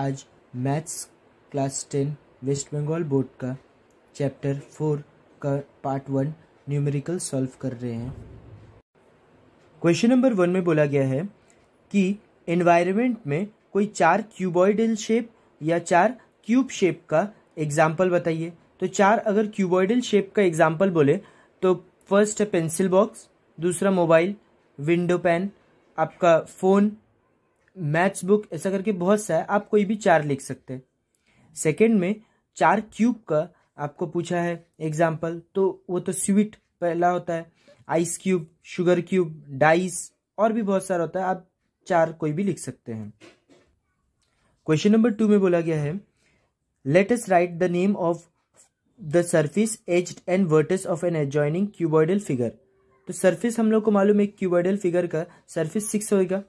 आज maths class ten West Bengal board का chapter four का पार्ट वन न्यूमेरिकल सॉल्व कर रहे हैं क्वेश्चन नंबर वन में बोला गया है कि एनवायरनमेंट में कोई चार क्यूबॉइडल शेप या चार क्यूब शेप का एग्जाम्पल बताइए तो चार अगर क्यूबॉइडल शेप का एग्जाम्पल बोले तो फर्स्ट है पेंसिल बॉक्स दूसरा मोबाइल विंडो पैन आपका फ़ोन मैथ्स बुक ऐसा करके बहुत सा है आप कोई भी चार लिख सकते हैं सेकेंड में चार क्यूब का आपको पूछा है एग्जाम्पल तो वो तो स्वीट पहला होता है ice cube sugar cube dice और भी बहुत सारा होता है आप चार कोई भी लिख सकते हैं क्वेश्चन नंबर टू में बोला गया है latest write the name of the surface एज्ड and vertices of an adjoining cuboidal figure तो सर्फिस हम लोग को मालूम है क्यूबॉइडल फिगर का सर्फिस सिक्स होगा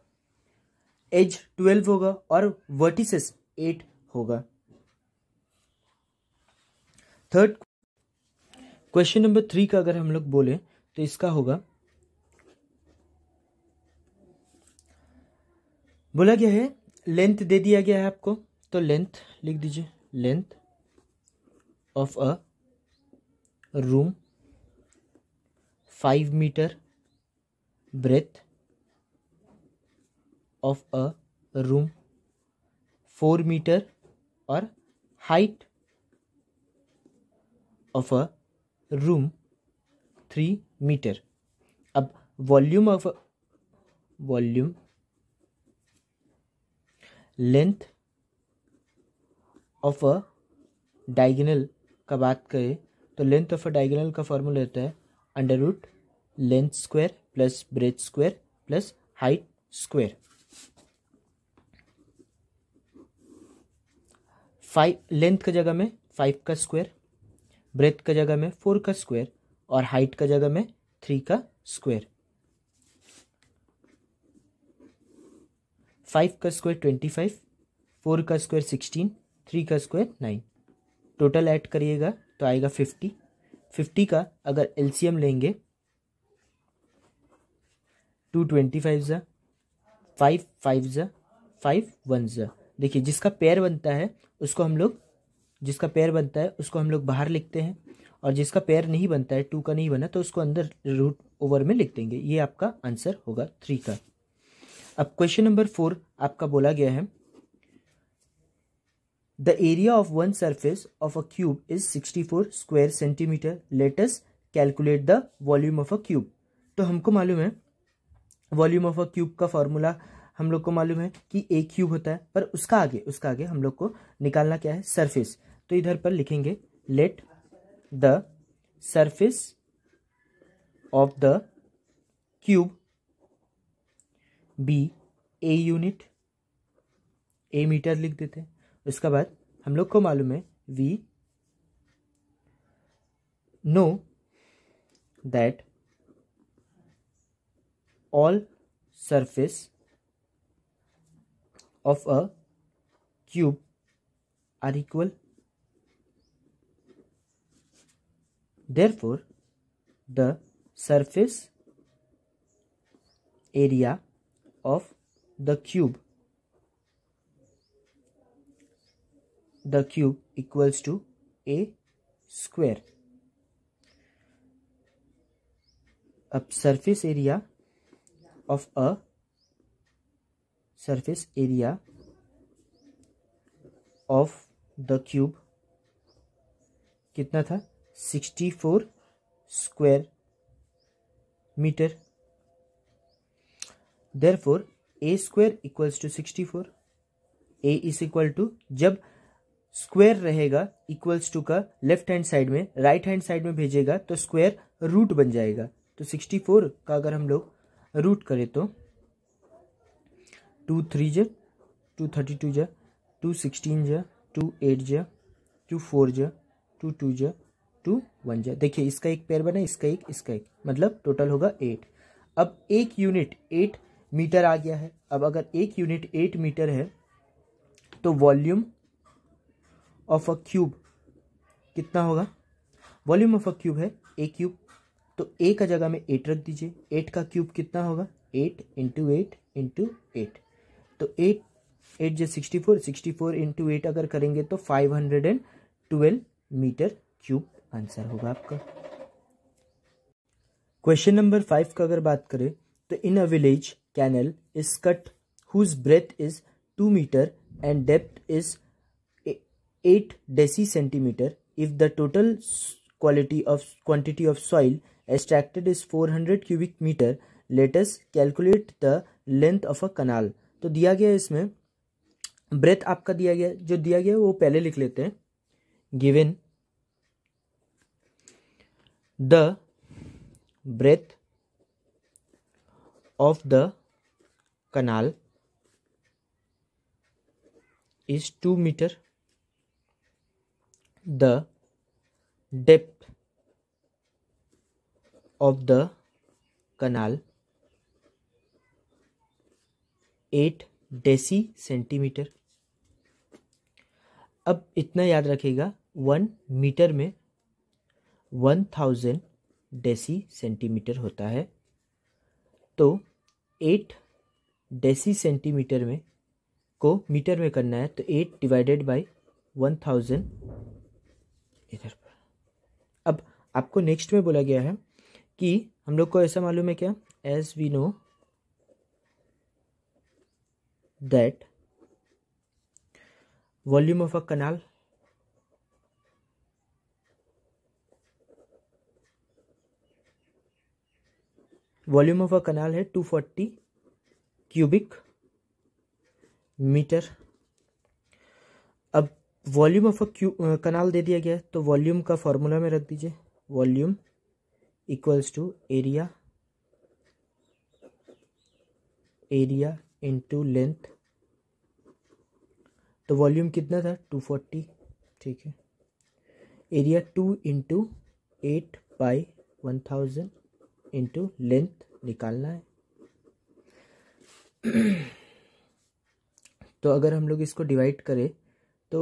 एज ट्वेल्व होगा और वर्टिसेस एट होगा थर्ड क्वेश्चन नंबर थ्री का अगर हम लोग बोले तो इसका होगा बोला गया है लेंथ दे दिया गया है आपको तो लेंथ लिख दीजिए length of a room five metre breadth of a room four metre और height of a room three metre अब volume of volume length of a diagonal का बात करें तो लेंथ ऑफ अ डायगनल का फॉर्मूला होता है under root length square plus breadth square plus height square five length का जगह में फाइव का स्क्वायर ब्रेथ का जगह में फोर का स्क्वायर और हाइट का जगह में थ्री का स्क्वायर फाइव का स्क्वायर ट्वेंटी फाइव फोर का स्क्वायर सिक्सटीन थ्री का स्क्वायर नाइन टोटल ऐड करिएगा तो आएगा फिफ्टी फिफ्टी का अगर एलसीएम लेंगे टू ट्वेंटी फाइव ज़ा फाइव फाइव ज़ा फाइव वन ज़ा देखिए जिसका पैर बनता है उसको हम लोग जिसका पैर बनता है उसको हम लोग बाहर लिखते हैं और जिसका पैर नहीं बनता है टू का नहीं बना तो उसको अंदर रूट ओवर में लिख देंगे ये आपका आंसर होगा थ्री का अब क्वेश्चन नंबर फोर आपका बोला गया है the area of one surface of a cube is sixty four square centimetre let's calculate the volume of a cube तो हमको मालूम है वॉल्यूम ऑफ अ क्यूब का फॉर्मूला हम लोग को मालूम है कि ए क्यूब होता है पर उसका आगे उसका आगे हम लोग को निकालना क्या है सरफेस तो इधर पर लिखेंगे let the surface of the cube be a unit a metre लिख देते हैं उसके बाद हम लोग को मालूम है we know that all surface of a cube are equal. Therefore, the surface area of the cube the cube equals to a square a surface area of a surface area of the cube कितना था sixty four square metre there four a square equals to sixty four a is equal to जब square रहेगा equals to का left hand side में right hand side में भेजेगा तो square root बन जाएगा तो सिक्सटी फोर का अगर हम लोग रूट करें तो टू थ्री जे टू थर्टी टू जे टू सिक्सटीन जे टू एट जे टू फोर जे टू टू जे टू वन जे देखिए इसका एक पेयर बना इसका एक इसका एक मतलब टोटल होगा एट अब एक यूनिट एट मीटर आ गया है अब अगर एक यूनिट एट मीटर है तो वॉल्यूम ऑफ अ क्यूब कितना होगा वॉल्यूम ऑफ अ क्यूब है ए क्यूब तो ए का जगह में एट रख दीजिए एट का क्यूब कितना होगा eight into eight into eight तो एट एट जो sixty four sixty four into eight अगर करेंगे तो five hundred and twelve metre cube answer होगा आपका क्वेश्चन नंबर फाइव का अगर बात करें तो in a village canal is cut whose breadth is two metre and depth is eight deci centimetre if the total quality of quantity of soil extracted is four hundred cubic metre us calculate the length of a canal तो दिया गया इसमें breath आपका दिया गया जो दिया गया वो पहले लिख लेते हैं given the breadth of the canal is two metre the depth of the canal eight deci centimetre अब इतना याद रखेगा वन मीटर में वन थाउजेंड डेसी सेंटीमीटर होता है तो एट डेसी सेंटीमीटर में को मीटर में करना है तो eight divided by one thousand इधर पर अब आपको नेक्स्ट में बोला गया है कि हम लोग को ऐसा मालूम है क्या as we know that volume of a canal volume of a canal है 240 क्यूबिक मीटर अब वॉल्यूम ऑफ अ कनाल दे दिया गया है तो वॉल्यूम का फॉर्मूला में रख दीजिए volume equals to area area into length तो वॉल्यूम कितना था टू फोर्टी ठीक है area two into eight by one thousand into length निकालना है तो अगर हम लोग इसको डिवाइड करें तो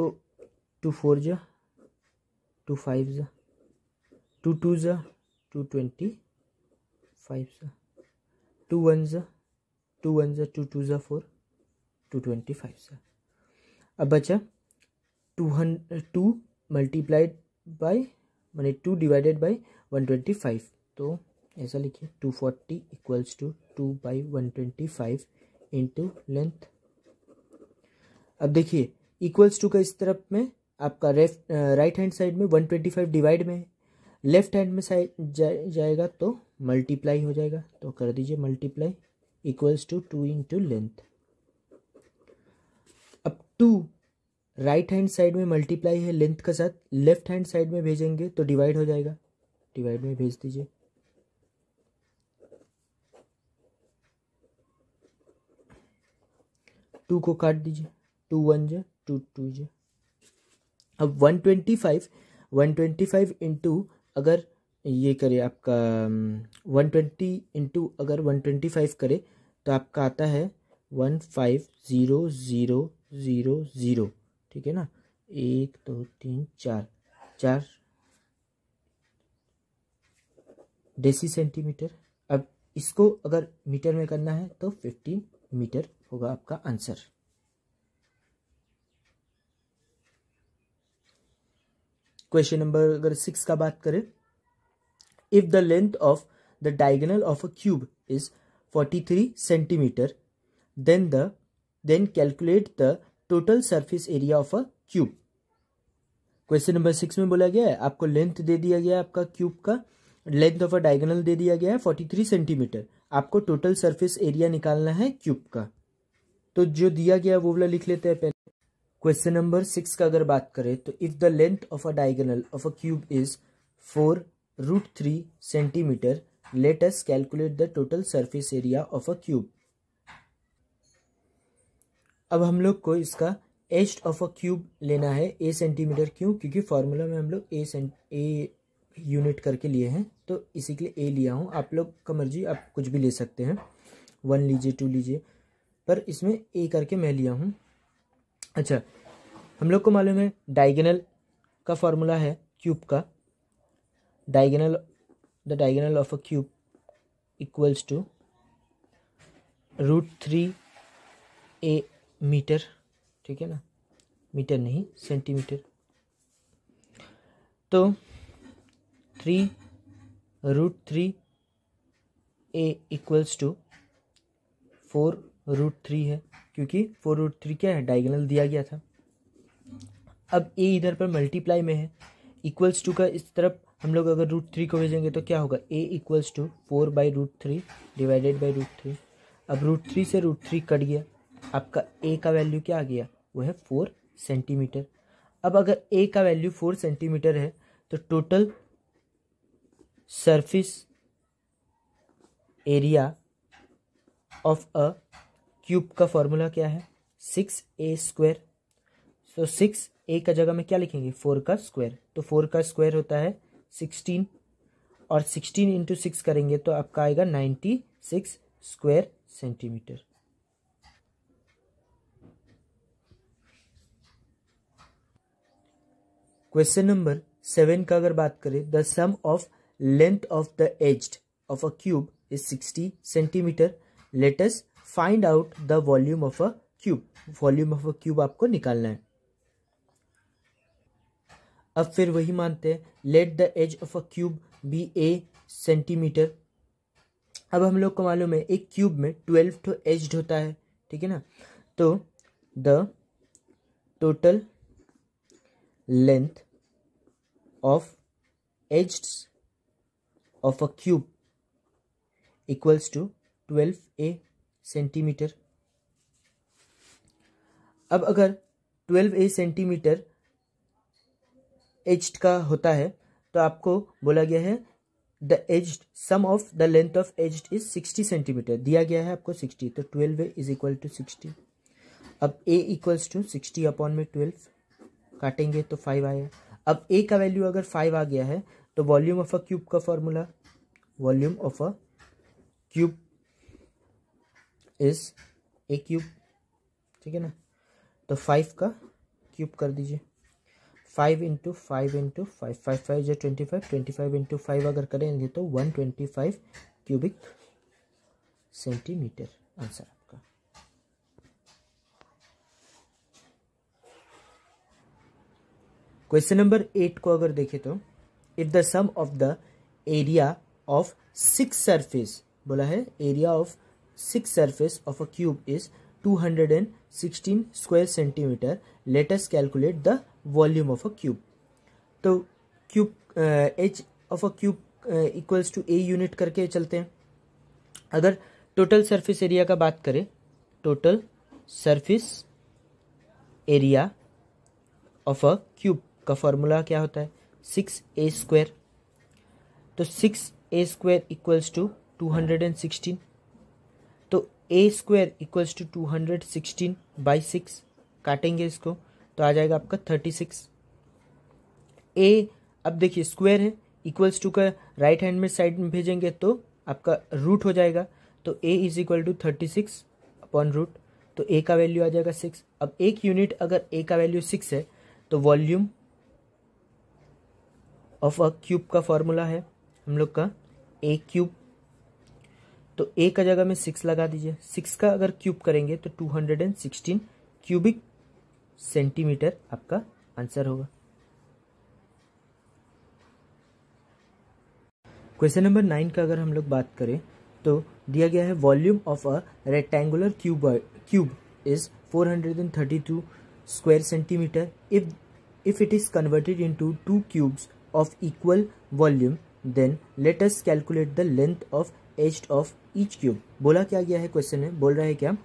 टू फोर जा टू फाइव जा टू टू जा टू ट्वेंटी फाइव जा टू वन जा टू वन ज़ा टू टू ज़ा फोर टू ट्वेंटी फाइव ज़ा अब बचा two hundred two multiplied by मैंने two divided by one twenty five तो ऐसा लिखिए two forty equals to two by one twenty five into length अब देखिए इक्वल्स टू का इस तरफ में आपका रेफ राइट हैंड साइड में वन ट्वेंटी फाइव डिवाइड में लेफ्ट हैंड में साइड जा, जाएगा तो मल्टीप्लाई हो जाएगा तो कर दीजिए multiply equals to 2 into length अब टू राइट हैंड साइड में मल्टीप्लाई है लेंथ के साथ लेफ्ट हैंड साइड में भेजेंगे तो डिवाइड हो जाएगा डिवाइड में भेज दीजिए टू को काट दीजिए टू वन जे टू टू जे अब one twenty five one twenty five into अगर ये करे आपका वन ट्वेंटी इंटू अगर वन ट्वेंटी फाइव करे तो आपका आता है one five zero zero zero zero ठीक है ना एक दो तो, तीन चार चार डेसी सेंटीमीटर अब इसको अगर मीटर में करना है तो फिफ्टीन मीटर होगा आपका आंसर क्वेश्चन नंबर अगर सिक्स का बात करें if the length of the diagonal of a cube is 43 centimeter then the then calculate the total surface area of a cube question number six में बोला गया है आपको लेंथ दे दिया गया है आपका क्यूब का लेंथ ऑफ अ डायगोनल दे दिया गया है फोर्टी थ्री सेंटीमीटर आपको टोटल सरफेस एरिया निकालना है क्यूब का तो जो दिया गया वो वाला लिख लेते हैं पहले क्वेश्चन नंबर सिक्स का अगर बात करें तो if the length of a diagonal of a cube is four root 3 centimeter, let us calculate the total surface area of a cube. अब हम लोग को इसका एस्ट ऑफ अ क्यूब लेना है ए सेंटीमीटर क्यों क्योंकि फार्मूला में हम लोग ए सेंट ए यूनिट करके लिए हैं तो इसी के लिए ए लिया हूँ आप लोग का मर्जी आप कुछ भी ले सकते हैं वन लीजिए टू लीजिए पर इसमें ए करके मैं लिया हूँ अच्छा हम लोग को मालूम है डाइगनल का फार्मूला है क्यूब का diagonal the diagonal of a cube equals to root three a metre ठीक है ना मीटर नहीं सेंटीमीटर तो three root three a equals to four root three है क्योंकि फोर रूट थ्री क्या है डायगोनल दिया गया था अब ए इधर पर मल्टीप्लाई में है इक्वल्स टू का इस तरफ हम लोग अगर रूट थ्री को भेजेंगे तो क्या होगा a equals to four by root three divided by root three अब रूट थ्री से रूट थ्री कट गया आपका ए का वैल्यू क्या आ गया वो है फोर सेंटीमीटर अब अगर ए का वैल्यू फोर सेंटीमीटर है तो total surface area of a cube का फॉर्मूला क्या है six a square so six a का जगह में क्या लिखेंगे फोर का स्क्वायर तो फोर का स्क्वायर होता है सिक्सटीन और सिक्सटीन इंटू सिक्स करेंगे तो आपका आएगा ninety six square centimetre question number seven का अगर बात करें the sum of length of the edged of a cube is sixty centimetre let us find out the volume of a cube volume of a cube आपको निकालना है अब फिर वही मानते हैं let the edge of a cube be a centimetre अब हम लोग को मालूम है एक क्यूब में ट्वेल्व टू एज्ड होता है ठीक है ना तो the total length of edge of a cube equals to twelve a centimetre अब अगर ट्वेल्व ए सेंटीमीटर एज्ड का होता है तो आपको बोला गया है the edged sum of the length of edged is sixty centimetre दिया गया है आपको सिक्सटी तो twelve is equal to sixty अब a equals to sixty upon में ट्वेल्व काटेंगे तो फाइव आया अब ए का वैल्यू अगर फाइव आ गया है तो वॉल्यूम ऑफ अ क्यूब का formula volume of a cube is a cube ठीक है ना तो फाइव का क्यूब कर दीजिए five into five into five five five जो twenty five twenty five into five अगर करेंगे तो one twenty five cubic centimetre answer आपका क्वेश्चन नंबर एट को अगर देखें तो if the sum of the area of six surface बोला है area of six surface of a cube is two hundred and sixteen square centimetre let us calculate the volume तो of a cube तो cube edge of a cube equals to a unit करके चलते हैं अगर total surface area का बात करें total surface area of a cube का फॉर्मूला क्या होता है सिक्स ए स्क्वायर तो six a square equals to two hundred and sixteen तो a square equals to two hundred sixteen by six काटेंगे इसको तो आ जाएगा आपका थर्टी सिक्स ए अब देखिए स्क्वायर है इक्वल्स टू का राइट हैंड में साइड में भेजेंगे तो आपका रूट हो जाएगा तो a is equal to thirty six upon root तो ए का वैल्यू आ जाएगा सिक्स अब एक यूनिट अगर ए का वैल्यू सिक्स है तो वॉल्यूम ऑफ अ क्यूब का फॉर्मूला है हम लोग का ए क्यूब तो ए का जगह में सिक्स लगा दीजिए सिक्स का अगर क्यूब करेंगे तो two hundred and sixteen cubic centimetre आपका आंसर होगा क्वेश्चन नंबर नाइन का अगर हम लोग बात करें तो दिया गया है volume of a rectangular cube cube is 432 square centimetre if if it is converted into two cubes of equal volume then let us calculate the length of edge of each cube बोला क्या गया है question में बोल रहा है क्या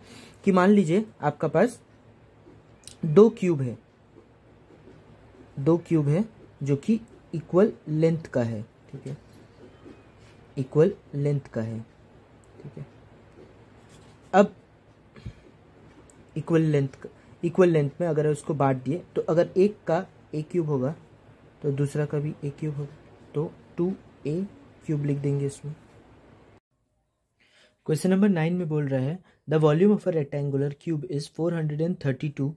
कि मान लीजिए आपका पास दो क्यूब है दो क्यूब है जो कि इक्वल लेंथ का है ठीक है इक्वल लेंथ का है ठीक है अब इक्वल लेंथ इक्वल लेंथ में अगर उसको बांट दिए तो अगर एक का ए क्यूब होगा तो दूसरा का भी ए क्यूब होगा तो टू ए क्यूब लिख देंगे इसमें क्वेश्चन नंबर नाइन में बोल रहा है the volume of a rectangular cube is four hundred and thirty two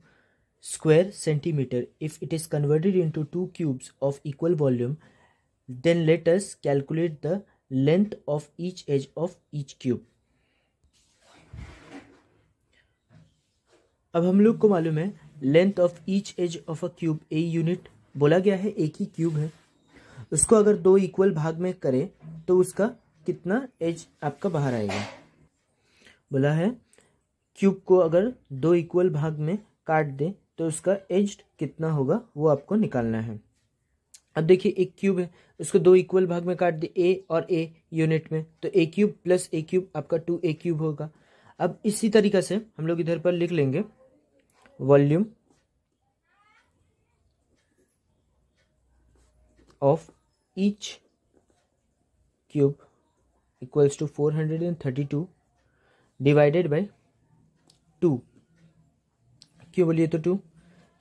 square centimeter if it is converted into two cubes of equal volume then let us calculate the length of each edge of each cube अब हम लोग को मालूम है length of each edge of a cube a unit बोला गया है एक ही क्यूब है उसको अगर दो इक्वल भाग में करें तो उसका कितना एज आपका बाहर आएगा बोला है क्यूब को अगर दो इक्वल भाग में काट दें तो उसका एज कितना होगा वो आपको निकालना है अब देखिए एक क्यूब है उसको दो इक्वल भाग में काट दे ए और ए यूनिट में तो a cube plus a cube आपका टू ए क्यूब होगा अब इसी तरीका से हम लोग इधर पर लिख लेंगे volume of each cube equals to four hundred and thirty two divided by two क्यों बोलिए तो टू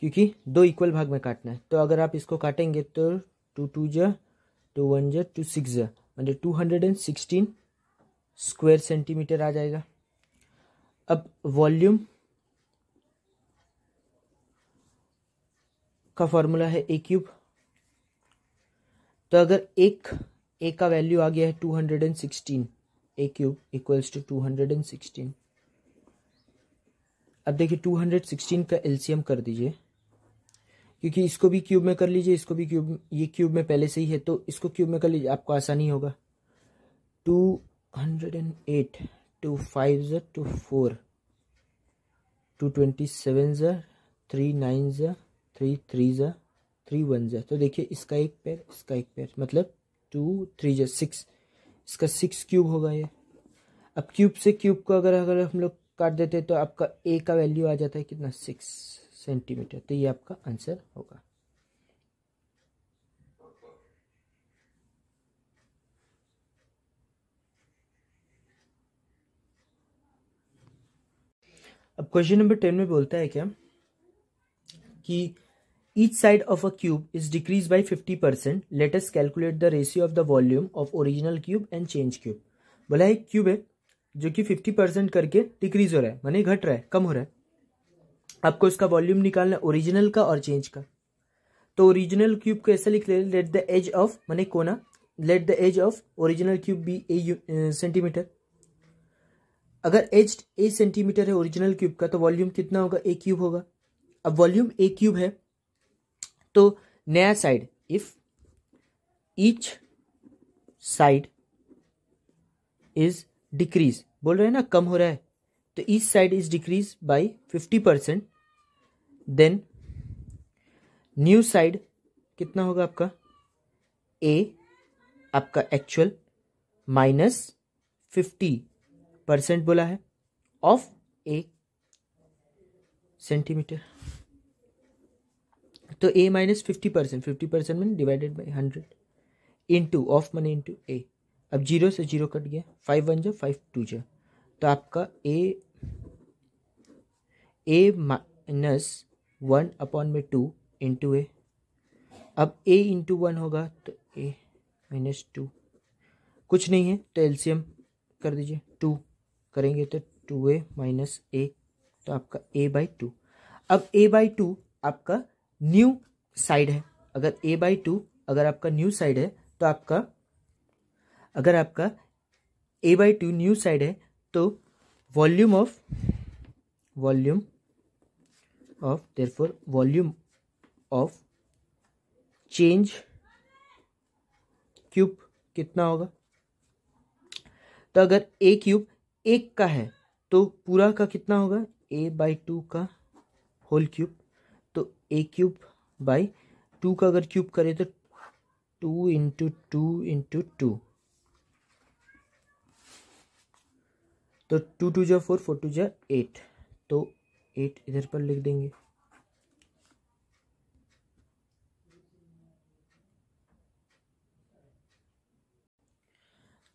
क्योंकि दो इक्वल भाग में काटना है तो अगर आप इसको काटेंगे तो टू टू जो टू वन जो टू सिक्स जो मतलब two hundred and sixteen square centimetre आ जाएगा अब वॉल्यूम का फॉर्मूला है ए क्यूब तो अगर एक ए का वैल्यू आ गया है two hundred and sixteen a cube equals to two hundred and sixteen अब देखिए टू हंड्रेड सिक्सटीन का एलसीएम कर दीजिए क्योंकि इसको भी क्यूब में कर लीजिए इसको भी क्यूब ये क्यूब में पहले से ही है तो इसको क्यूब में कर लीजिए आपको आसानी होगा two hundred and eight two five ज़र two four two twenty seven ज़र थ्री नाइन ज़र थ्री थ्री ज़र थ्री वन ज़र तो देखिए इसका एक पैर इसका एक पैर मतलब टू थ्री ज़र सिक्स इसका सिक्स क्यूब होगा ये अब क्यूब से क्यूब को अगर अगर हम लोग काट देते तो आपका ए का वैल्यू आ जाता है कितना सिक्स सेंटीमीटर तो ये आपका आंसर होगा अब क्वेश्चन नंबर टेन में बोलता है क्या कि each side of a cube is decrease by fifty percent let us calculate the ratio of the volume of original cube and change cube बोला एक क्यूब है जो कि फिफ्टी परसेंट करके डिक्रीज हो रहा है मानी घट रहा है कम हो रहा है आपको इसका वॉल्यूम निकालना ओरिजिनल का और चेंज का तो ओरिजिनल क्यूब को ऐसा लिख लेट द एज ऑफ मैंने कोना let the edge of original cube be a centimetre अगर एज ए सेंटीमीटर है ओरिजिनल क्यूब का तो वॉल्यूम कितना होगा ए क्यूब होगा अब वॉल्यूम ए क्यूब है तो नया side if each side is decrease बोल रहे हैं ना कम हो रहा है तो each side is decrease by 50% then new side कितना होगा आपका ए आपका एक्चुअल माइनस फिफ्टी परसेंट बोला है ऑफ ए सेंटीमीटर तो a minus fifty percent fifty percent मैंने divided by hundred two of मैंने टू ए अब जीरो से जीरो कट गया फाइव वन जो फाइव टू जो तो आपका a a minus one upon में टू इंटू ए अब ए इंटू वन होगा तो ए माइनस टू कुछ नहीं है तो एल्शियम कर दीजिए टू करेंगे तो टू ए माइनस ए तो आपका ए बाई टू अब ए बाई टू आपका न्यू साइड है अगर ए बाई टू अगर आपका न्यू साइड है तो आपका अगर आपका a by two new side है तो volume of volume of therefore volume of change cube कितना होगा तो अगर ए क्यूब एक का है तो पूरा का कितना होगा ए बाई टू का होल क्यूब तो ए क्यूब बाई टू का अगर क्यूब करें तो two into two into two तो टू टू जो फोर फोर टू जो एट तो एट इधर पर लिख देंगे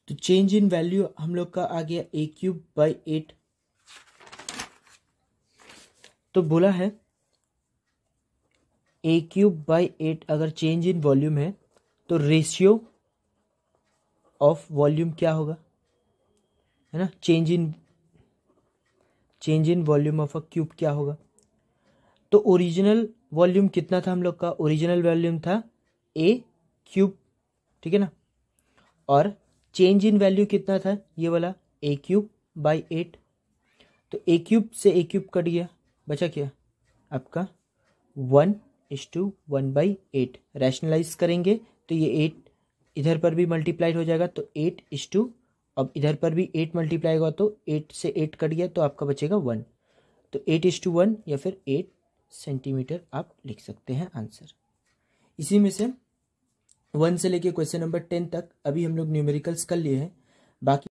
तो चेंज इन वैल्यू हम लोग का आ गया ए क्यूब बाई एट तो बोला है ए क्यूब बाई एट अगर चेंज इन वॉल्यूम है तो रेशियो ऑफ वॉल्यूम क्या होगा है ना change in change in volume of a cube क्या होगा तो ओरिजिनल वॉल्यूम कितना था हम लोग का ओरिजिनल वॉल्यूम था ए क्यूब ठीक है ना और चेंज इन वैल्यू कितना था ये वाला ए क्यूब बाई एट तो ए क्यूब से ए क्यूब कट गया बचा क्या आपका one is two one by eight rationalise करेंगे तो ये एट इधर पर भी मल्टीप्लाइड हो जाएगा तो एट इज टू अब इधर पर भी एट मल्टीप्लाई हुआ तो एट से एट कट गया तो आपका बचेगा वन तो एट इज टू वन या फिर एट सेंटीमीटर आप लिख सकते हैं आंसर इसी में से वन से लेके क्वेश्चन नंबर टेन तक अभी हम लोग न्यूमेरिकल्स कर लिए हैं बाकी